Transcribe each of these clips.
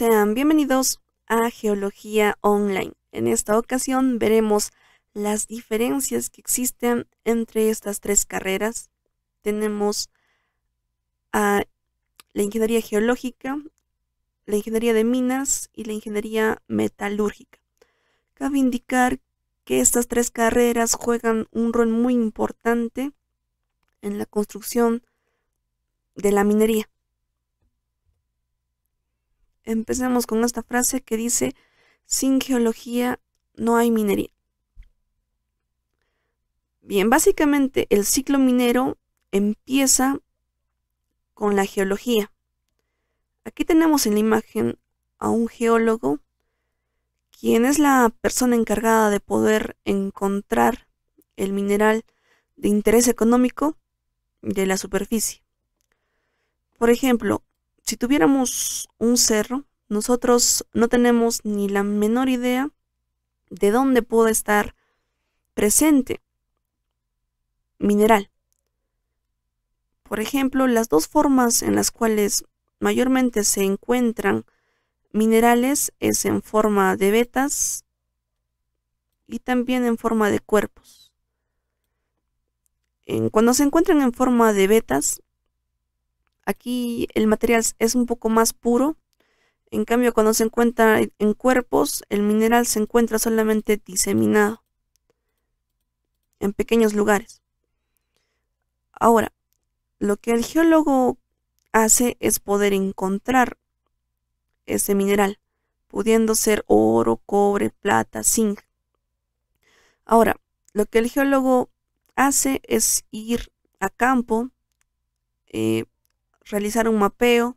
Sean bienvenidos a Geología Online. En esta ocasión veremos las diferencias que existen entre estas tres carreras. Tenemos la ingeniería geológica, la ingeniería de minas y la ingeniería metalúrgica. Cabe indicar que estas tres carreras juegan un rol muy importante en la construcción de la minería. Empecemos con esta frase que dice, sin geología no hay minería. Bien, básicamente el ciclo minero empieza con la geología. Aquí tenemos en la imagen a un geólogo, quien es la persona encargada de poder encontrar el mineral de interés económico de la superficie. Por ejemplo, si tuviéramos un cerro, nosotros no tenemos ni la menor idea de dónde puede estar presente mineral. Por ejemplo, las dos formas en las cuales mayormente se encuentran minerales es en forma de vetas y también en forma de cuerpos. cuando se encuentran en forma de vetas, Aquí el material es un poco más puro. En cambio, cuando se encuentra en cuerpos, el mineral se encuentra solamente diseminado en pequeños lugares. Ahora, lo que el geólogo hace es poder encontrar ese mineral, pudiendo ser oro, cobre, plata, zinc. Ahora, lo que el geólogo hace es ir a campo, eh, realizar un mapeo,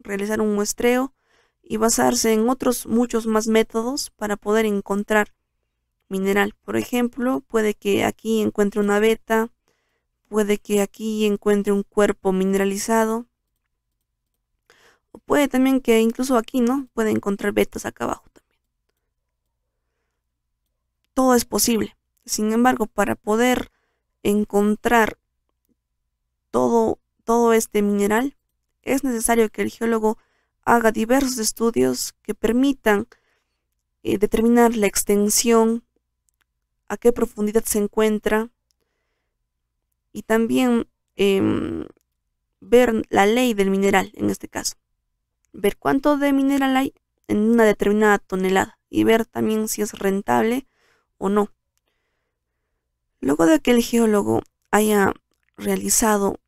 realizar un muestreo y basarse en otros muchos más métodos para poder encontrar mineral. Por ejemplo, puede que aquí encuentre una beta, puede que aquí encuentre un cuerpo mineralizado. O puede también que incluso aquí, ¿no? Puede encontrar betas acá abajo también. Todo es posible. Sin embargo, para poder encontrar todo, todo este mineral, es necesario que el geólogo haga diversos estudios que permitan eh, determinar la extensión, a qué profundidad se encuentra y también em, ver la ley del mineral en este caso, ver cuánto de mineral hay en una determinada tonelada y ver también si es rentable o no. Luego de que el geólogo haya realizado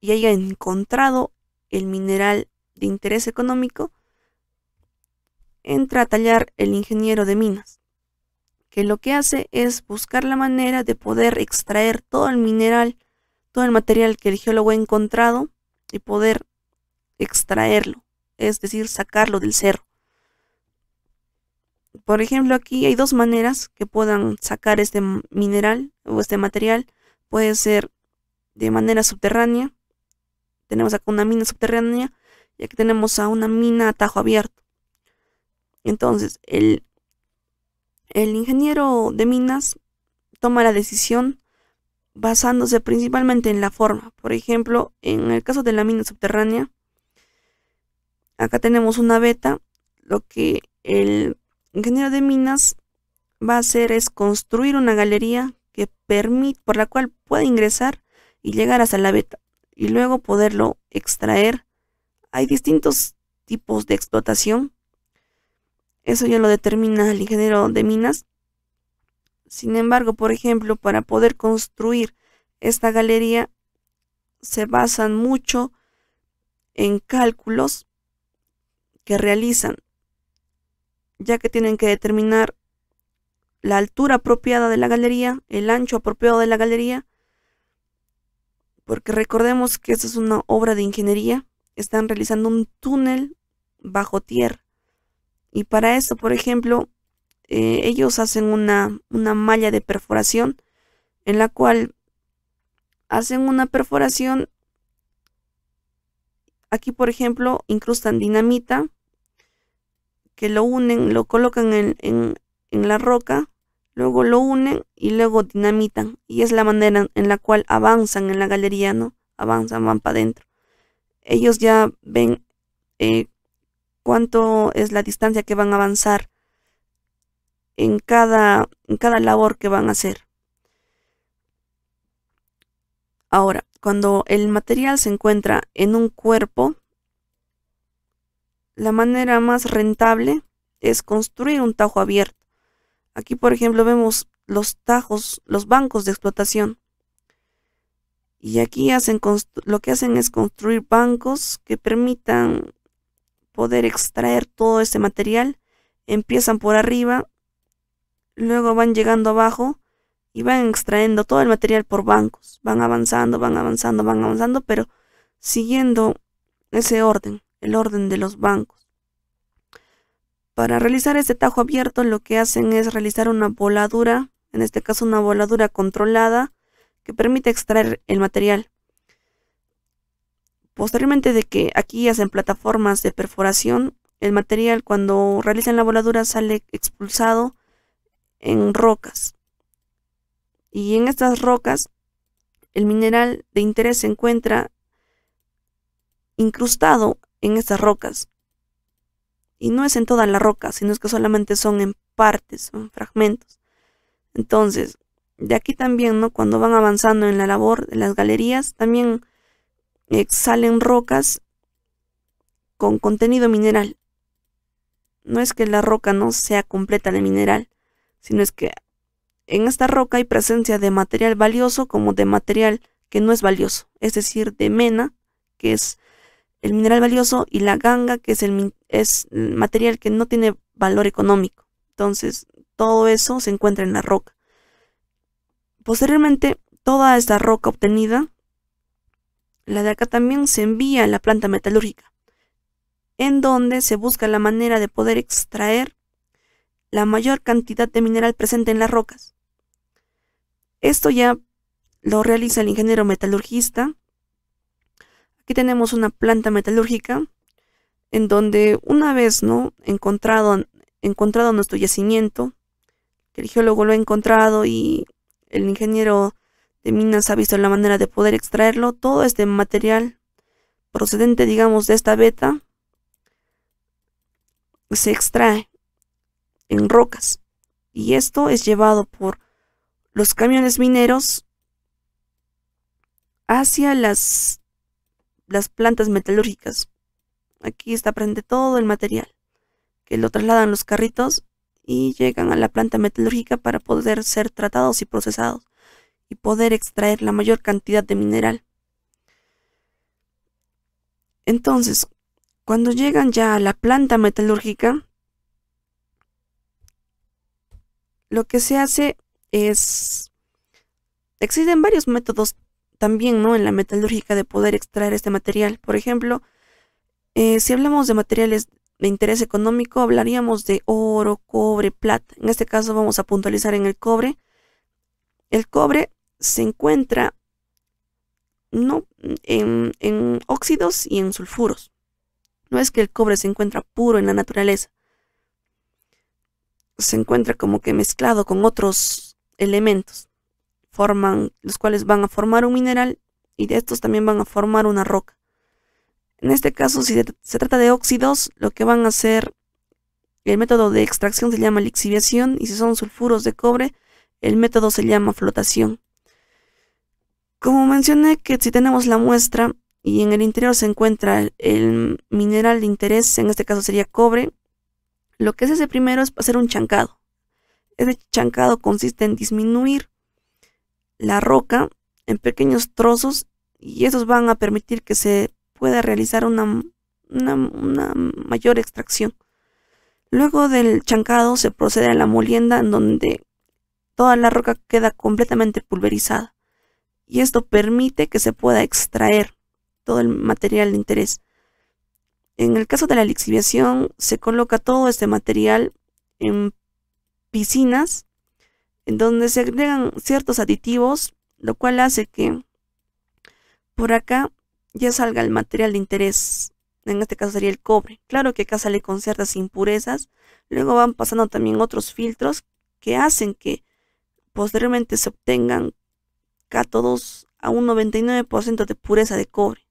y haya encontrado el mineral de interés económico, entra a tallar el ingeniero de minas, que lo que hace es buscar la manera de poder extraer todo el mineral, todo el material que el geólogo ha encontrado y poder extraerlo, es decir, sacarlo del cerro. Por ejemplo, aquí hay dos maneras que puedan sacar este mineral o este material. Puede ser de manera subterránea, tenemos acá una mina subterránea y aquí tenemos a una mina a tajo abierto. Entonces, el, el ingeniero de minas toma la decisión basándose principalmente en la forma. Por ejemplo, en el caso de la mina subterránea, acá tenemos una beta, lo que el ingeniero de minas va a hacer es construir una galería que permite, por la cual puede ingresar y llegar hasta la beta y luego poderlo extraer. Hay distintos tipos de explotación. Eso ya lo determina el ingeniero de minas. Sin embargo, por ejemplo, para poder construir esta galería se basan mucho en cálculos que realizan, ya que tienen que determinar la altura apropiada de la galería, el ancho apropiado de la galería, porque recordemos que esta es una obra de ingeniería, están realizando un túnel bajo tierra. Y para eso, por ejemplo, eh, ellos hacen una, malla de perforación en la cual hacen una perforación. Aquí, por ejemplo, incrustan dinamita, que lo unen, lo colocan en la roca luego lo unen y luego dinamitan. Y es la manera en la cual avanzan en la galería, ¿no? Avanzan, van para adentro. Ellos ya ven eh, cuánto es la distancia que van a avanzar en cada, en cada labor que van a hacer. Ahora, cuando el material se encuentra en un cuerpo, la manera más rentable es construir un tajo abierto Aquí, por ejemplo, vemos los tajos, los bancos de explotación. Y aquí hacen lo que hacen es construir bancos que permitan poder extraer todo ese material. Empiezan por arriba, luego van llegando abajo y van extrayendo todo el material por bancos. Van avanzando, van avanzando, van avanzando, pero siguiendo ese orden, el orden de los bancos. Para realizar este tajo abierto lo que hacen es realizar una voladura, en este caso una voladura controlada que permite extraer el material. Posteriormente de que aquí hacen plataformas de perforación, el material cuando realizan la voladura sale expulsado en rocas. Y en estas rocas el mineral de interés se encuentra incrustado en estas rocas. Y no es en toda la roca, sino es que solamente son en partes, son fragmentos. Entonces, de aquí también, ¿no? Cuando van avanzando en la labor de las galerías, también eh, salen rocas con contenido mineral. No es que la roca no sea completa de mineral, sino es que en esta roca hay presencia de material valioso como de material que no es valioso, es decir, de mena, que es el mineral valioso y la ganga, que es el, es material que no tiene valor económico. Entonces, todo eso se encuentra en la roca. Posteriormente, toda esta roca obtenida, la de acá también se envía a la planta metalúrgica, en donde se busca la manera de poder extraer la mayor cantidad de mineral presente en las rocas. Esto ya lo realiza el ingeniero metalurgista tenemos una planta metalúrgica en donde una vez no encontrado, encontrado nuestro yacimiento, el geólogo lo ha encontrado y el ingeniero de minas ha visto la manera de poder extraerlo, todo este material procedente, digamos, de esta beta se extrae en rocas y esto es llevado por los camiones mineros hacia las las plantas metalúrgicas. Aquí está presente todo el material, que lo trasladan los carritos y llegan a la planta metalúrgica para poder ser tratados y procesados y poder extraer la mayor cantidad de mineral. Entonces, cuando llegan ya a la planta metalúrgica, lo que se hace es... Existen varios métodos también ¿no? en la metalúrgica de poder extraer este material. Por ejemplo, eh, si hablamos de materiales de interés económico, hablaríamos de oro, cobre, plata. En este caso vamos a puntualizar en el cobre. El cobre se encuentra no en, en, óxidos y en sulfuros. No es que el cobre se encuentra puro en la naturaleza. Se encuentra como que mezclado con otros elementos forman, los cuales van a formar un mineral y de estos también van a formar una roca. En este caso, si se trata de óxidos, lo que van a hacer, el método de extracción se llama lixiviación y si son sulfuros de cobre, el método se llama flotación. Como mencioné que si tenemos la muestra y en el interior se encuentra el, mineral de interés, en este caso sería cobre, lo que se hace primero es hacer un chancado. Ese chancado consiste en disminuir la roca en pequeños trozos y esos van a permitir que se pueda realizar una, una, una mayor extracción. Luego del chancado se procede a la molienda en donde toda la roca queda completamente pulverizada y esto permite que se pueda extraer todo el material de interés. En el caso de la lixiviación se coloca todo este material en piscinas en donde se agregan ciertos aditivos, lo cual hace que por acá ya salga el material de interés. En este caso sería el cobre. Claro que acá sale con ciertas impurezas. Luego van pasando también otros filtros que hacen que posteriormente se obtengan cátodos a un 99% de pureza de cobre,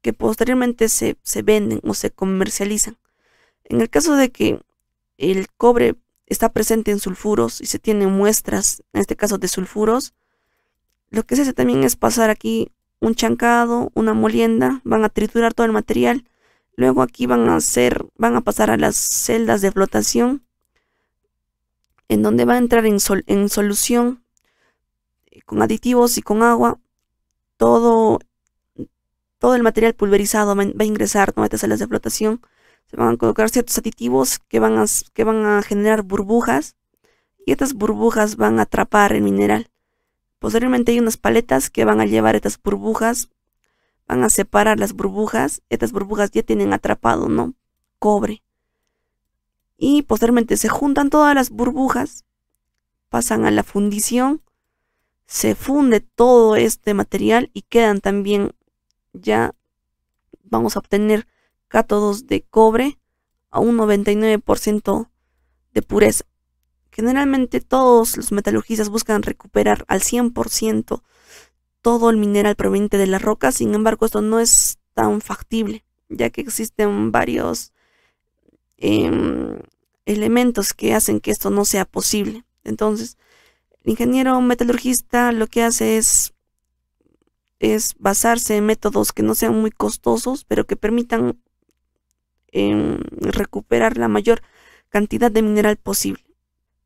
que posteriormente se, se venden o se comercializan. En el caso de que el cobre está presente en sulfuros y se tienen muestras, en este caso de sulfuros, lo que se hace también es pasar aquí un chancado, una molienda, van a triturar todo el material. Luego aquí van a hacer, van a pasar a las celdas de flotación, en donde va a entrar en, solución con aditivos y con agua. Todo, todo el material pulverizado va, a ingresar ¿no? a estas celdas de flotación se van a colocar ciertos aditivos que van a, que van a generar burbujas y estas burbujas van a atrapar el mineral. Posteriormente hay unas paletas que van a llevar estas burbujas, van a separar las burbujas, estas burbujas ya tienen atrapado, ¿no? Cobre. Y posteriormente se juntan todas las burbujas, pasan a la fundición, se funde todo este material y quedan también ya, vamos a obtener cátodos de cobre a un 99% de pureza. Generalmente todos los metalurgistas buscan recuperar al 100% todo el mineral proveniente de las rocas, sin embargo esto no es tan factible, ya que existen varios em, elementos que hacen que esto no sea posible. Entonces, el ingeniero metalurgista lo que hace es, es basarse en métodos que no sean muy costosos, pero que permitan Em, recuperar la mayor cantidad de mineral posible.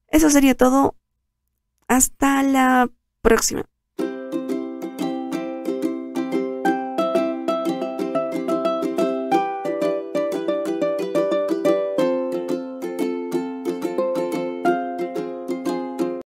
Eso sería todo. Hasta la próxima.